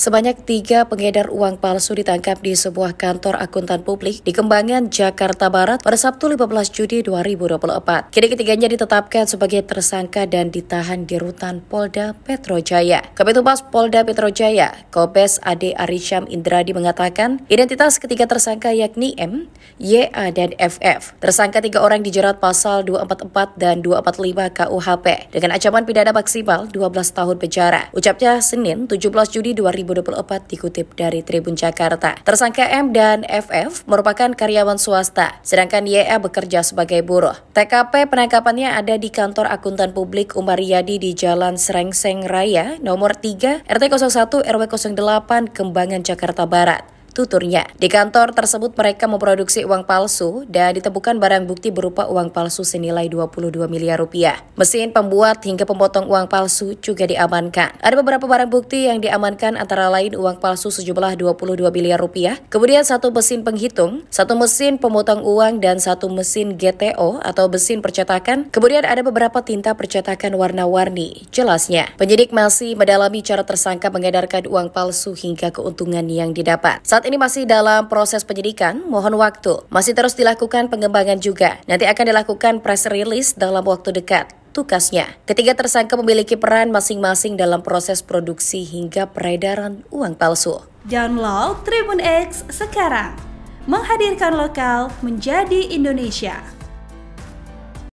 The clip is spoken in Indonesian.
Sebanyak tiga pengedar uang palsu ditangkap di sebuah kantor akuntan publik di Kembangan, Jakarta Barat pada Sabtu 15 Juni 2024. Kini ketiganya ditetapkan sebagai tersangka dan ditahan di rutan Polda Petrojaya. Jaya. Kabit Polda Petrojaya Jaya, Kobes Ade Arisham Indradi mengatakan, identitas ketiga tersangka yakni M, YA, dan FF. Tersangka tiga orang dijerat pasal 244 dan 245 KUHP dengan ancaman pidana maksimal 12 tahun penjara. Ucapnya Senin 17 Juni 2024. 2024 dikutip dari Tribun Jakarta. Tersangka M dan FF merupakan karyawan swasta, sedangkan YE bekerja sebagai buruh. TKP penangkapannya ada di kantor akuntan publik Umar Yadi di Jalan Serengseng Raya, nomor 3, RT 01 RW 08 Kembangan Jakarta Barat tuturnya. Di kantor tersebut mereka memproduksi uang palsu dan ditemukan barang bukti berupa uang palsu senilai 22 miliar rupiah. Mesin pembuat hingga pemotong uang palsu juga diamankan. Ada beberapa barang bukti yang diamankan antara lain uang palsu sejumlah 22 miliar rupiah, kemudian satu mesin penghitung, satu mesin pemotong uang dan satu mesin GTO atau mesin percetakan, kemudian ada beberapa tinta percetakan warna-warni. Jelasnya, penyidik masih mendalami cara tersangka mengedarkan uang palsu hingga keuntungan yang didapat. Saat saat ini masih dalam proses penyidikan, mohon waktu. Masih terus dilakukan pengembangan juga. Nanti akan dilakukan press release dalam waktu dekat tugasnya. Ketiga tersangka memiliki peran masing-masing dalam proses produksi hingga peredaran uang palsu. Download Tribun X sekarang. Menghadirkan lokal menjadi Indonesia.